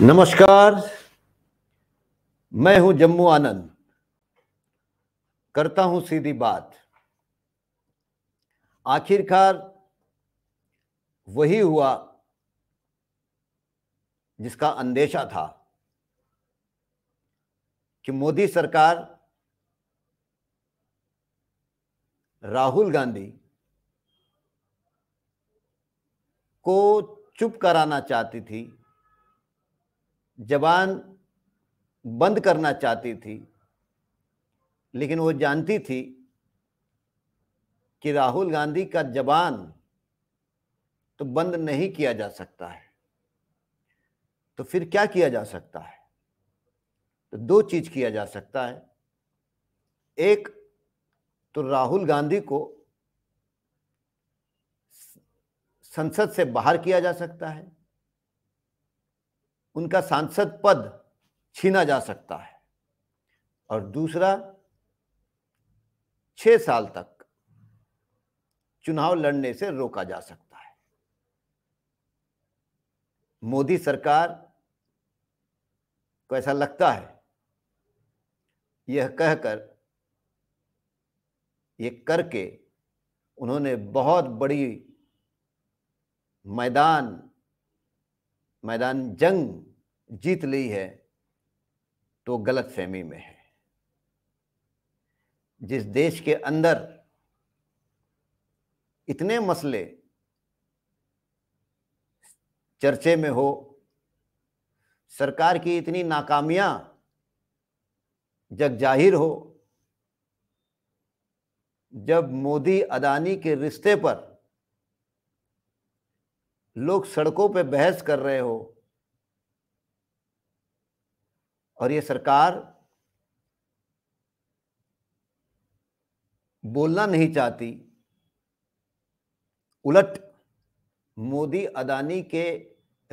नमस्कार मैं हूं जम्मू आनंद करता हूं सीधी बात आखिरकार वही हुआ जिसका अंदेशा था कि मोदी सरकार राहुल गांधी को चुप कराना चाहती थी जबान बंद करना चाहती थी लेकिन वो जानती थी कि राहुल गांधी का जबान तो बंद नहीं किया जा सकता है तो फिर क्या किया जा सकता है तो दो चीज किया जा सकता है एक तो राहुल गांधी को संसद से बाहर किया जा सकता है उनका सांसद पद छीना जा सकता है और दूसरा छह साल तक चुनाव लड़ने से रोका जा सकता है मोदी सरकार को ऐसा लगता है यह कहकर यह करके उन्होंने बहुत बड़ी मैदान मैदान जंग जीत ली है तो गलत फहमी में है जिस देश के अंदर इतने मसले चर्चे में हो सरकार की इतनी नाकामियां जग जाहिर हो जब मोदी अदानी के रिश्ते पर लोग सड़कों पे बहस कर रहे हो और ये सरकार बोलना नहीं चाहती उलट मोदी अदानी के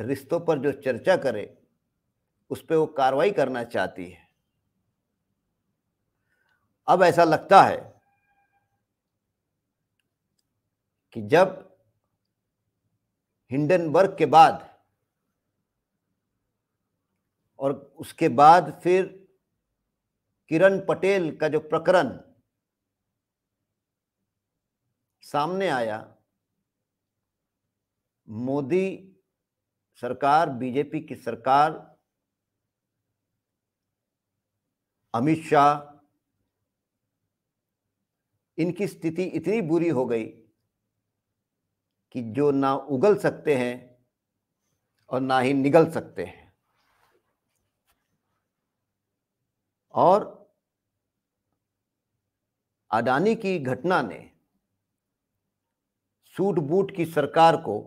रिश्तों पर जो चर्चा करे उस पर वो कार्रवाई करना चाहती है अब ऐसा लगता है कि जब हिंडनबर्ग के बाद और उसके बाद फिर किरण पटेल का जो प्रकरण सामने आया मोदी सरकार बीजेपी की सरकार अमित शाह इनकी स्थिति इतनी बुरी हो गई कि जो ना उगल सकते हैं और ना ही निगल सकते हैं और अडानी की घटना ने सूट बूट की सरकार को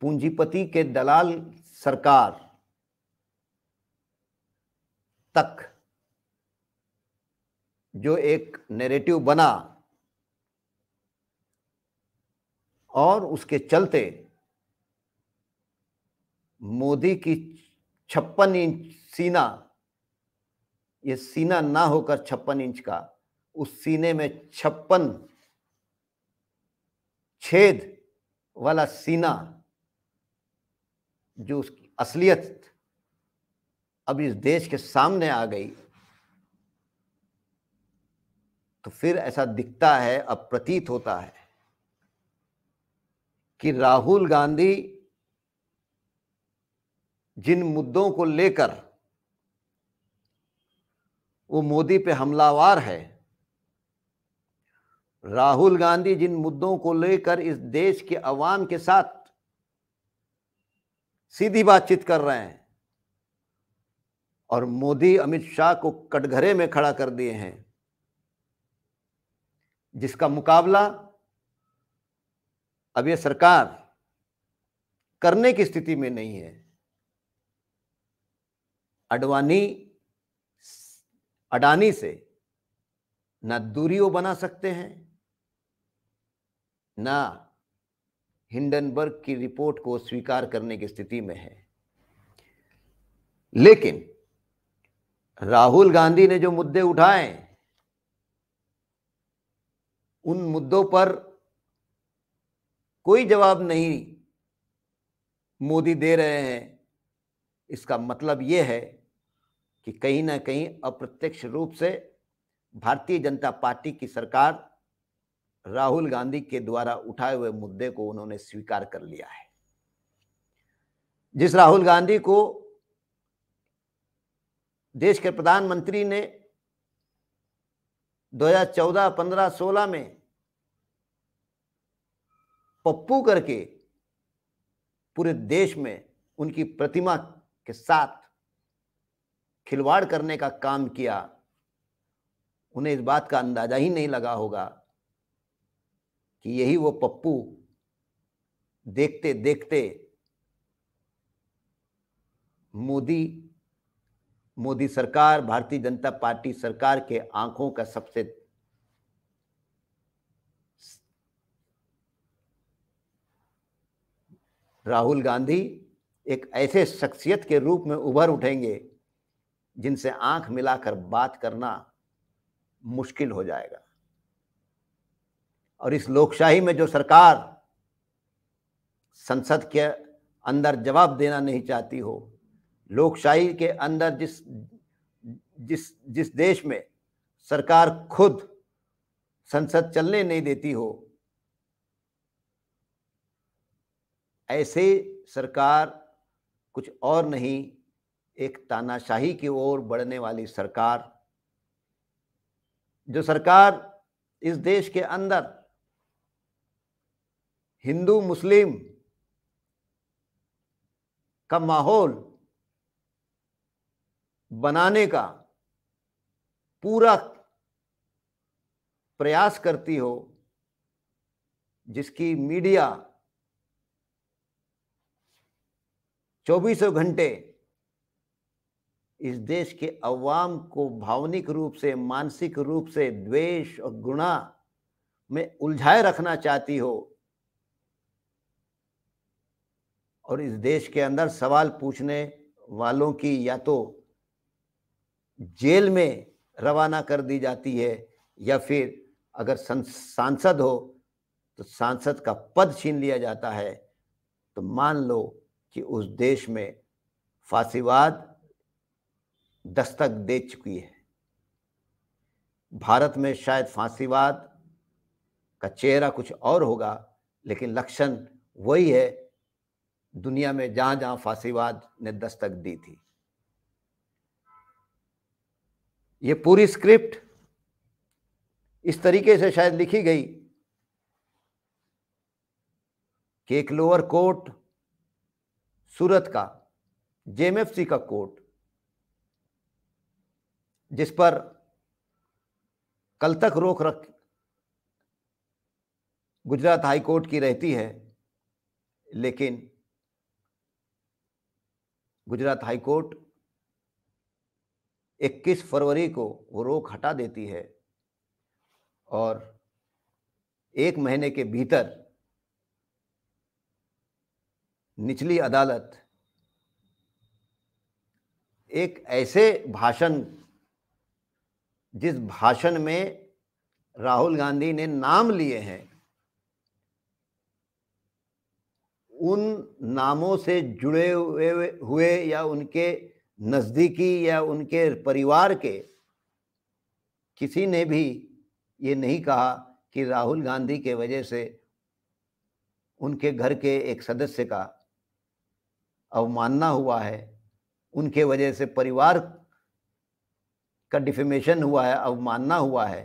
पूंजीपति के दलाल सरकार तक जो एक नेरेटिव बना और उसके चलते मोदी की छप्पन इंच सीना ये सीना ना होकर छप्पन इंच का उस सीने में छप्पन छेद वाला सीना जो उसकी असलियत अब इस देश के सामने आ गई तो फिर ऐसा दिखता है अब प्रतीत होता है कि राहुल गांधी जिन मुद्दों को लेकर वो मोदी पे हमलावार है राहुल गांधी जिन मुद्दों को लेकर इस देश के अवाम के साथ सीधी बातचीत कर रहे हैं और मोदी अमित शाह को कटघरे में खड़ा कर दिए हैं जिसका मुकाबला अब ये सरकार करने की स्थिति में नहीं है अडवाणी अडानी से ना दूरी वो बना सकते हैं ना हिंडनबर्ग की रिपोर्ट को स्वीकार करने की स्थिति में है लेकिन राहुल गांधी ने जो मुद्दे उठाए उन मुद्दों पर कोई जवाब नहीं मोदी दे रहे हैं इसका मतलब ये है कि कहीं ना कहीं अप्रत्यक्ष रूप से भारतीय जनता पार्टी की सरकार राहुल गांधी के द्वारा उठाए हुए मुद्दे को उन्होंने स्वीकार कर लिया है जिस राहुल गांधी को देश के प्रधानमंत्री ने 2014, 15, 16 में पप्पू करके पूरे देश में उनकी प्रतिमा के साथ खिलवाड़ करने का काम किया उन्हें इस बात का अंदाजा ही नहीं लगा होगा कि यही वो पप्पू देखते देखते मोदी मोदी सरकार भारतीय जनता पार्टी सरकार के आंखों का सबसे राहुल गांधी एक ऐसे शख्सियत के रूप में उभर उठेंगे जिनसे आंख मिलाकर बात करना मुश्किल हो जाएगा और इस लोकशाही में जो सरकार संसद के अंदर जवाब देना नहीं चाहती हो लोकशाही के अंदर जिस जिस जिस देश में सरकार खुद संसद चलने नहीं देती हो ऐसे सरकार कुछ और नहीं एक तानाशाही की ओर बढ़ने वाली सरकार जो सरकार इस देश के अंदर हिंदू मुस्लिम का माहौल बनाने का पूरा प्रयास करती हो जिसकी मीडिया चौबीसों घंटे इस देश के अवाम को भावनिक रूप से मानसिक रूप से द्वेष और गुणा में उलझाए रखना चाहती हो और इस देश के अंदर सवाल पूछने वालों की या तो जेल में रवाना कर दी जाती है या फिर अगर सांसद हो तो सांसद का पद छीन लिया जाता है तो मान लो कि उस देश में फांसीवाद दस्तक दे चुकी है भारत में शायद फांसीवाद का चेहरा कुछ और होगा लेकिन लक्षण वही है दुनिया में जहां जहां फांसीवाद ने दस्तक दी थी ये पूरी स्क्रिप्ट इस तरीके से शायद लिखी गई कि एक लोअर कोर्ट सूरत का जेएमएफसी का कोर्ट जिस पर कल तक रोक रख गुजरात हाई कोर्ट की रहती है लेकिन गुजरात हाई कोर्ट 21 फरवरी को वो रोक हटा देती है और एक महीने के भीतर निचली अदालत एक ऐसे भाषण जिस भाषण में राहुल गांधी ने नाम लिए हैं उन नामों से जुड़े हुए हुए या उनके नज़दीकी या उनके परिवार के किसी ने भी ये नहीं कहा कि राहुल गांधी के वजह से उनके घर के एक सदस्य का अवमानना हुआ है उनके वजह से परिवार का डिफेमेशन हुआ है अवमानना हुआ है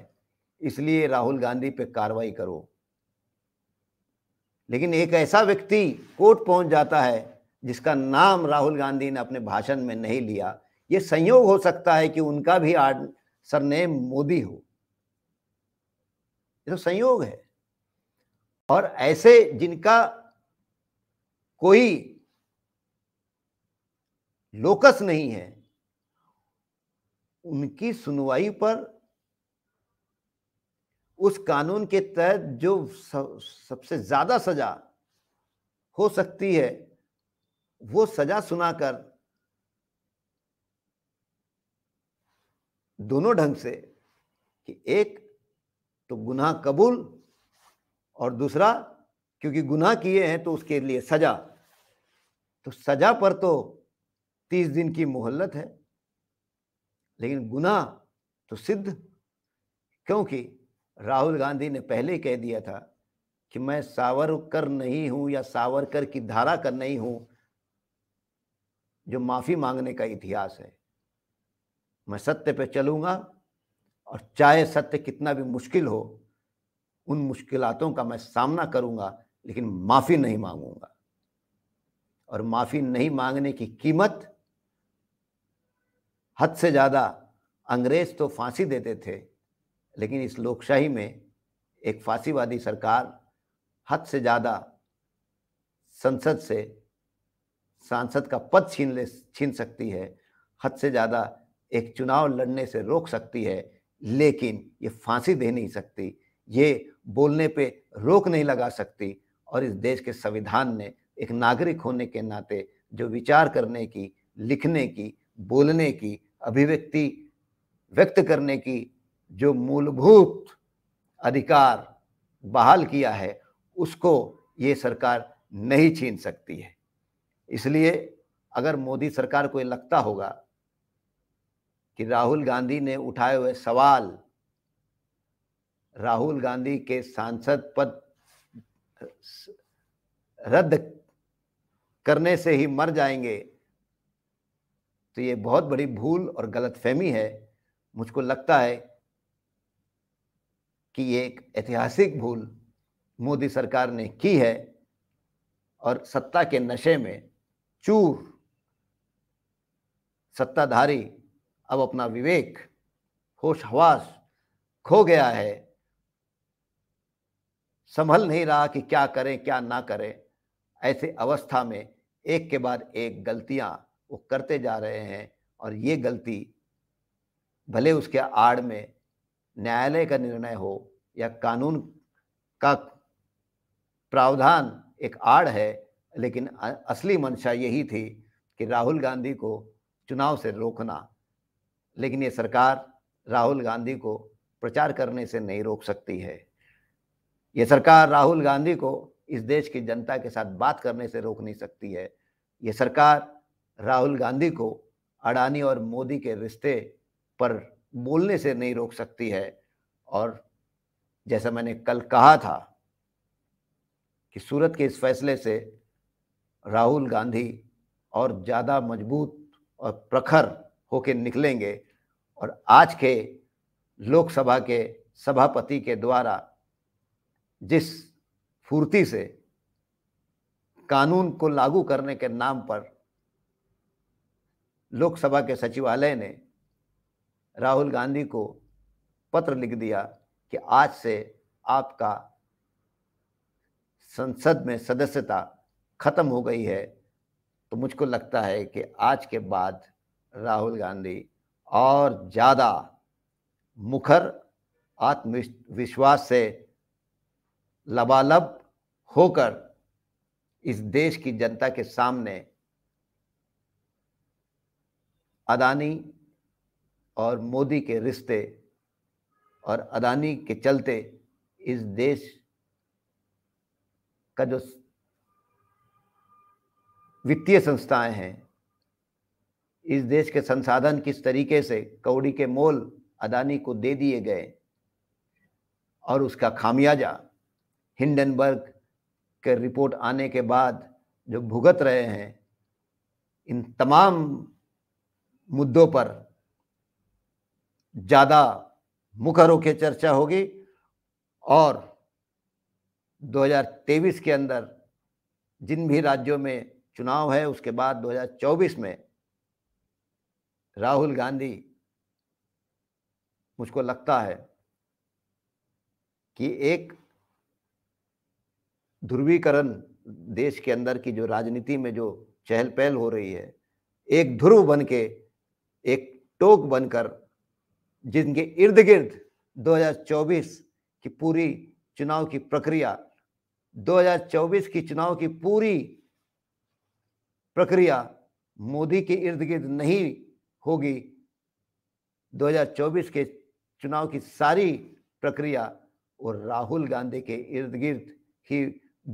इसलिए राहुल गांधी पे कार्रवाई करो लेकिन एक ऐसा व्यक्ति कोर्ट पहुंच जाता है जिसका नाम राहुल गांधी ने अपने भाषण में नहीं लिया ये संयोग हो सकता है कि उनका भी आड सरनेम मोदी हो ये तो संयोग है और ऐसे जिनका कोई लोकस नहीं है उनकी सुनवाई पर उस कानून के तहत जो सबसे ज़्यादा सज़ा हो सकती है वो सज़ा सुनाकर दोनों ढंग से कि एक तो गुनाह कबूल और दूसरा क्योंकि गुनाह किए हैं तो उसके लिए सज़ा तो सज़ा पर तो तीस दिन की मोहल्लत है लेकिन गुना तो सिद्ध क्योंकि राहुल गांधी ने पहले कह दिया था कि मैं सावरकर नहीं हूं या सावरकर की धारा कर नहीं हूं जो माफ़ी मांगने का इतिहास है मैं सत्य पे चलूंगा और चाहे सत्य कितना भी मुश्किल हो उन मुश्किलों का मैं सामना करूंगा लेकिन माफ़ी नहीं मांगूंगा और माफ़ी नहीं मांगने की कीमत हद से ज़्यादा अंग्रेज तो फांसी देते थे लेकिन इस लोकशाही में एक फांसीवादी सरकार हद से ज़्यादा संसद से सांसद का पद छीन ले छीन सकती है हद से ज़्यादा एक चुनाव लड़ने से रोक सकती है लेकिन ये फांसी दे नहीं सकती ये बोलने पे रोक नहीं लगा सकती और इस देश के संविधान ने एक नागरिक होने के नाते जो विचार करने की लिखने की बोलने की अभिव्यक्ति व्यक्त करने की जो मूलभूत अधिकार बहाल किया है उसको ये सरकार नहीं छीन सकती है इसलिए अगर मोदी सरकार को ये लगता होगा कि राहुल गांधी ने उठाए हुए सवाल राहुल गांधी के सांसद पद रद्द करने से ही मर जाएंगे तो ये बहुत बड़ी भूल और गलत फहमी है मुझको लगता है कि ये एक ऐतिहासिक भूल मोदी सरकार ने की है और सत्ता के नशे में चूर सत्ताधारी अब अपना विवेक होश हवास खो गया है संभल नहीं रहा कि क्या करें क्या ना करें ऐसे अवस्था में एक के बाद एक गलतियां वो करते जा रहे हैं और ये गलती भले उसके आड़ में न्यायालय का निर्णय हो या कानून का प्रावधान एक आड़ है लेकिन असली मंशा यही थी कि राहुल गांधी को चुनाव से रोकना लेकिन ये सरकार राहुल गांधी को प्रचार करने से नहीं रोक सकती है ये सरकार राहुल गांधी को इस देश की जनता के साथ बात करने से रोक नहीं सकती है ये सरकार राहुल गांधी को अडानी और मोदी के रिश्ते पर बोलने से नहीं रोक सकती है और जैसा मैंने कल कहा था कि सूरत के इस फैसले से राहुल गांधी और ज़्यादा मजबूत और प्रखर होकर निकलेंगे और आज के लोकसभा के सभापति के द्वारा जिस फुर्ती से कानून को लागू करने के नाम पर लोकसभा के सचिवालय ने राहुल गांधी को पत्र लिख दिया कि आज से आपका संसद में सदस्यता खत्म हो गई है तो मुझको लगता है कि आज के बाद राहुल गांधी और ज़्यादा मुखर आत्मविश्वास से लबालब होकर इस देश की जनता के सामने अदानी और मोदी के रिश्ते और अदानी के चलते इस देश का जो वित्तीय संस्थाएं हैं इस देश के संसाधन किस तरीके से कौड़ी के मोल अदानी को दे दिए गए और उसका खामियाजा हिंडनबर्ग के रिपोर्ट आने के बाद जो भुगत रहे हैं इन तमाम मुद्दों पर ज़्यादा मुखर होकर चर्चा होगी और 2023 के अंदर जिन भी राज्यों में चुनाव है उसके बाद 2024 में राहुल गांधी मुझको लगता है कि एक ध्रुवीकरण देश के अंदर की जो राजनीति में जो चहल पहल हो रही है एक ध्रुव बन के एक टोक बनकर जिनके इर्द गिर्द 2024 की पूरी चुनाव की प्रक्रिया 2024 की चुनाव की पूरी प्रक्रिया मोदी के इर्द गिर्द नहीं होगी 2024 के चुनाव की सारी प्रक्रिया और राहुल गांधी के इर्द गिर्द ही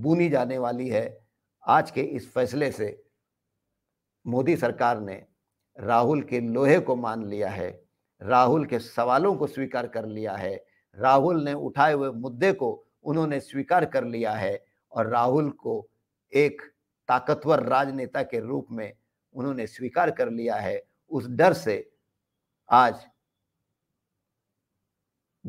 बुनी जाने वाली है आज के इस फैसले से मोदी सरकार ने राहुल के लोहे को मान लिया है राहुल के सवालों को स्वीकार कर लिया है राहुल ने उठाए हुए मुद्दे को उन्होंने स्वीकार कर लिया है और राहुल को एक ताकतवर राजनेता के रूप में उन्होंने स्वीकार कर लिया है उस डर से आज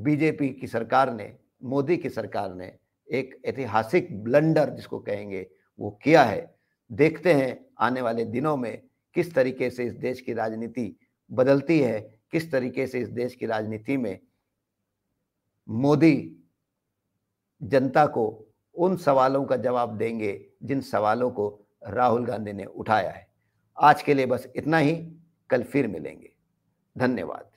बीजेपी की सरकार ने मोदी की सरकार ने एक ऐतिहासिक ब्लंडर जिसको कहेंगे वो किया है देखते हैं आने वाले दिनों में किस तरीके से इस देश की राजनीति बदलती है किस तरीके से इस देश की राजनीति में मोदी जनता को उन सवालों का जवाब देंगे जिन सवालों को राहुल गांधी ने उठाया है आज के लिए बस इतना ही कल फिर मिलेंगे धन्यवाद